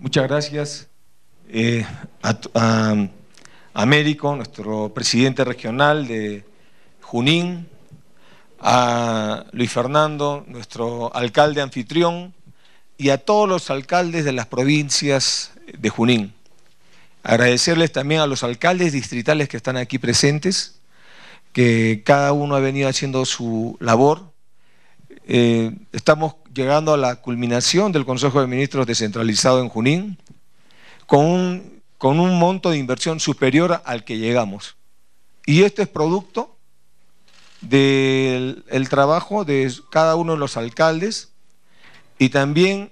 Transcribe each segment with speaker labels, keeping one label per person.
Speaker 1: Muchas gracias eh, a, Américo, nuestro presidente regional de Junín, a Luis Fernando, nuestro alcalde anfitrión, y a todos los alcaldes de las provincias de Junín. Agradecerles también a los alcaldes distritales que están aquí presentes, que cada uno ha venido haciendo su labor. Eh, estamos llegando a la culminación del Consejo de Ministros descentralizado en Junín, con un, con un monto de inversión superior al que llegamos. Y esto es producto del trabajo de cada uno de los alcaldes y también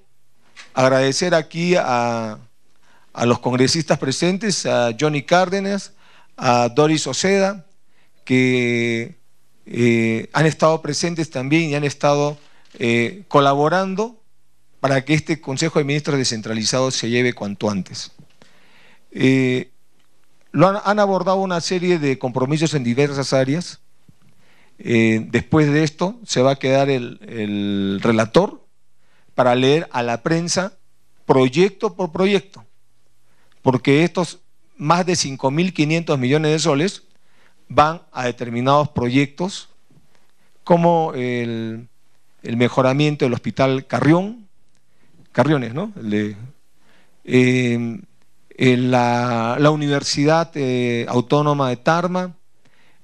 Speaker 1: agradecer aquí a, los congresistas presentes, a Johnny Cárdenas, a Doris Oceda, que eh, han estado presentes también y han estado eh, colaborando para que este Consejo de Ministros descentralizado se lleve cuanto antes. Eh, lo han, abordado una serie de compromisos en diversas áreas. Eh, después de esto se va a quedar el relator para leer a la prensa proyecto por proyecto, porque estos más de 5.500 millones de soles van a determinados proyectos como el el mejoramiento del hospital Carrión, Carriones, ¿no? Em, la, Universidad eh, Autónoma de Tarma,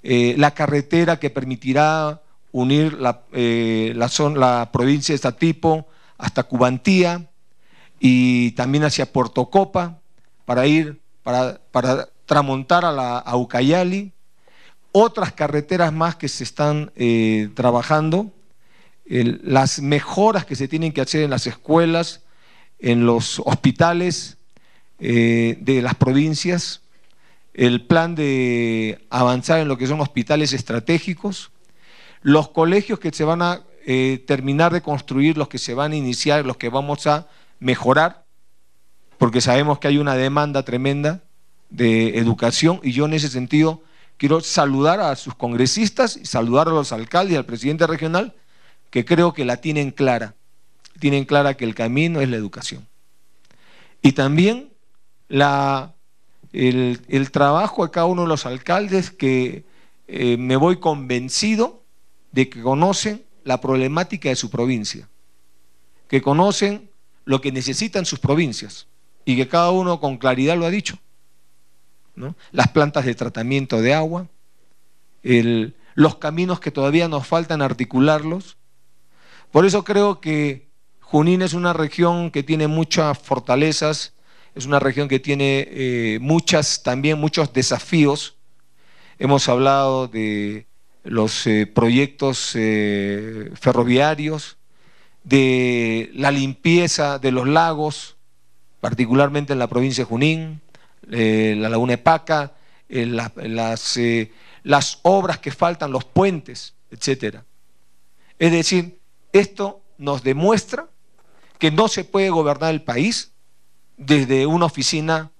Speaker 1: eh, la carretera que permitirá unir la, eh, la, provincia de tipo hasta Cubantía y también hacia Puerto Copa para ir, para, tramontar a, la, a Ucayali. Otras carreteras más que se están trabajando las mejoras que se tienen que hacer en las escuelas, en los hospitales eh, de las provincias, el plan de avanzar en lo que son hospitales estratégicos, los colegios que se van a eh, terminar de construir, los que se van a iniciar, los que vamos a mejorar, porque sabemos que hay una demanda tremenda de educación y yo en ese sentido quiero saludar a sus congresistas, y saludar a los alcaldes y al presidente regional que creo que la tienen clara. Tienen clara que el camino es la educación. Y también el, trabajo de cada uno de los alcaldes que eh, me voy convencido de que conocen la problemática de su provincia, que conocen lo que necesitan sus provincias y que cada uno con claridad lo ha dicho. Las plantas de tratamiento de agua, los caminos que todavía nos faltan articularlos, por eso creo que Junín es una región que tiene muchas fortalezas, es una región que tiene eh, muchas, también muchos desafíos. Hemos hablado de los eh, proyectos eh, ferroviarios, de la limpieza de los lagos, particularmente en la provincia de Junín, la laguna Epaca, las, las obras que faltan, los puentes, etc. Es decir, esto nos demuestra que no se puede gobernar el país desde una oficina,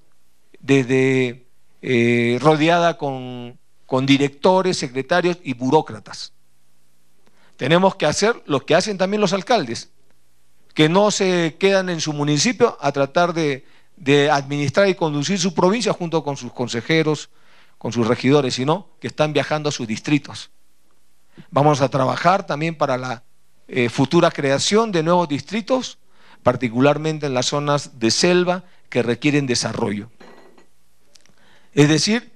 Speaker 1: desde eh, rodeada con, directores, secretarios y burócratas. Tenemos que hacer lo que hacen también los alcaldes, que no se quedan en su municipio a tratar de administrar y conducir su provincia junto con sus consejeros, con sus regidores, sino que están viajando a sus distritos. Vamos a trabajar también para la eh, futura creación de nuevos distritos, particularmente en las zonas de selva que requieren desarrollo. Es decir,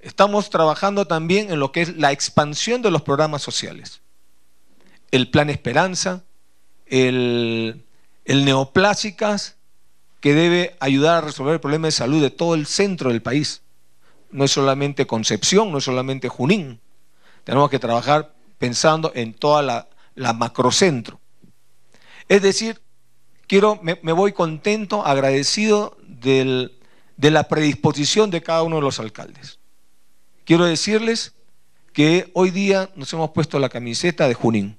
Speaker 1: estamos trabajando también en lo que es la expansión de los programas sociales. El Plan Esperanza, el, el Neoplásicas, que debe ayudar a resolver el problema de salud de todo el centro del país. No es solamente Concepción, no es solamente Junín. Tenemos que trabajar pensando en toda la la macrocentro. Es decir, quiero, me, voy contento, agradecido de la predisposición de cada uno de los alcaldes. Quiero decirles que hoy día nos hemos puesto la camiseta de Junín,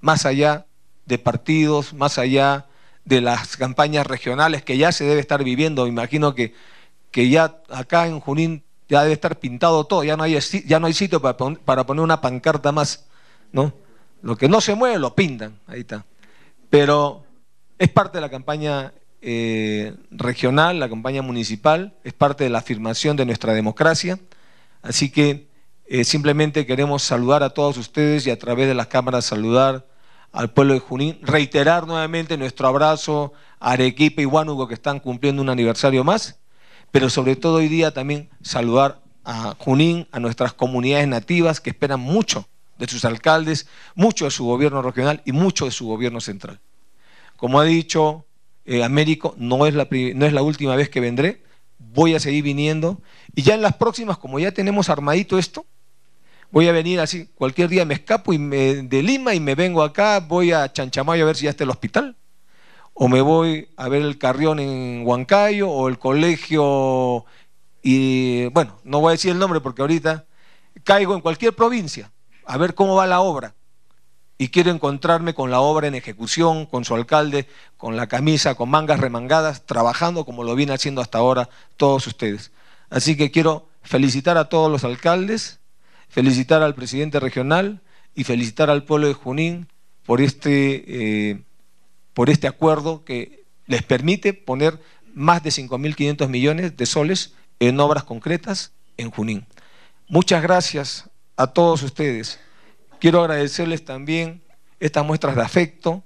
Speaker 1: más allá de partidos, más allá de las campañas regionales que ya se debe estar viviendo. Me imagino que, que ya acá en Junín ya debe estar pintado todo, ya no hay, ya no hay sitio para, para poner una pancarta más, ¿no? Lo que no se mueve lo pintan, ahí está. Pero es parte de la campaña eh, regional, la campaña municipal, es parte de la afirmación de nuestra democracia. Así que eh, simplemente queremos saludar a todos ustedes y a través de las cámaras saludar al pueblo de Junín, reiterar nuevamente nuestro abrazo a Arequipa y Huánuco que están cumpliendo un aniversario más, pero sobre todo hoy día también saludar a Junín, a nuestras comunidades nativas que esperan mucho de sus alcaldes, mucho de su gobierno regional y mucho de su gobierno central. Como ha dicho eh, Américo, no es, la, no es la última vez que vendré, voy a seguir viniendo y ya en las próximas, como ya tenemos armadito esto, voy a venir así, cualquier día me escapo y de Lima y me vengo acá, voy a Chanchamayo a ver si ya está el hospital, o me voy a ver el Carrión en Huancayo, o el colegio, y bueno, no voy a decir el nombre porque ahorita caigo en cualquier provincia, a ver cómo va la obra. Y quiero encontrarme con la obra en ejecución, con su alcalde, con la camisa, con mangas remangadas, trabajando como lo viene haciendo hasta ahora todos ustedes. Así que quiero felicitar a todos los alcaldes, felicitar al presidente regional y felicitar al pueblo de Junín por este, eh, por este acuerdo que les permite poner más de 5.500 millones de soles en obras concretas en Junín. Muchas gracias a todos ustedes. Quiero agradecerles también estas muestras de afecto,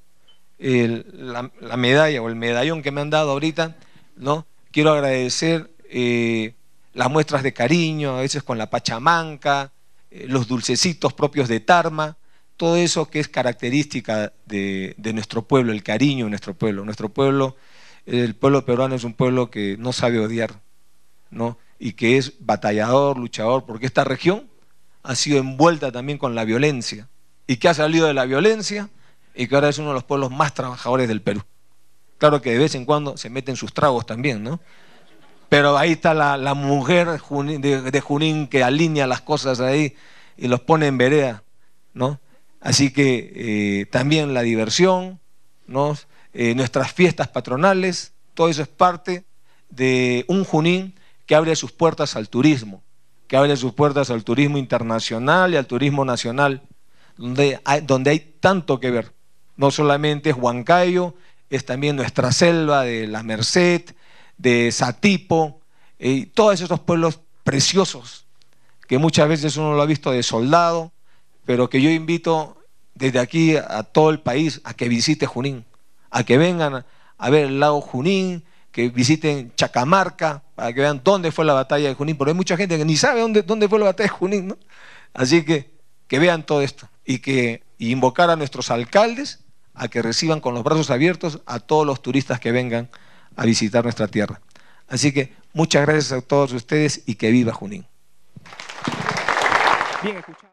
Speaker 1: la, medalla o el medallón que me han dado ahorita, ¿no? Quiero agradecer eh, las muestras de cariño, a veces con la pachamanca, eh, los dulcecitos propios de Tarma, todo eso que es característica de, nuestro pueblo, el cariño de nuestro pueblo. Nuestro pueblo, el pueblo peruano es un pueblo que no sabe odiar, ¿no? Y que es batallador, luchador, porque esta región ha sido envuelta también con la violencia y que ha salido de la violencia y que ahora es uno de los pueblos más trabajadores del Perú. Claro que de vez en cuando se meten sus tragos también, ¿no? Pero ahí está la, mujer de, Junín que alinea las cosas ahí y los pone en vereda, ¿no? Así que eh, también la diversión, ¿no? Eh, nuestras fiestas patronales, todo eso es parte de un Junín que abre sus puertas al turismo que abre sus puertas al turismo internacional y al turismo nacional, donde hay, donde hay tanto que ver. No solamente es Huancayo, es también nuestra selva de La Merced, de Satipo, eh, y todos esos pueblos preciosos que muchas veces uno lo ha visto de soldado, pero que yo invito desde aquí a todo el país a que visite Junín, a que vengan a ver el lago Junín, que visiten Chacamarca, para que vean dónde fue la batalla de Junín, porque hay mucha gente que ni sabe dónde, dónde fue la batalla de Junín, Así que que vean todo esto y que y invocar a nuestros alcaldes a que reciban con los brazos abiertos a todos los turistas que vengan a visitar nuestra tierra. Así que muchas gracias a todos ustedes y que viva Junín. Bien escuchado.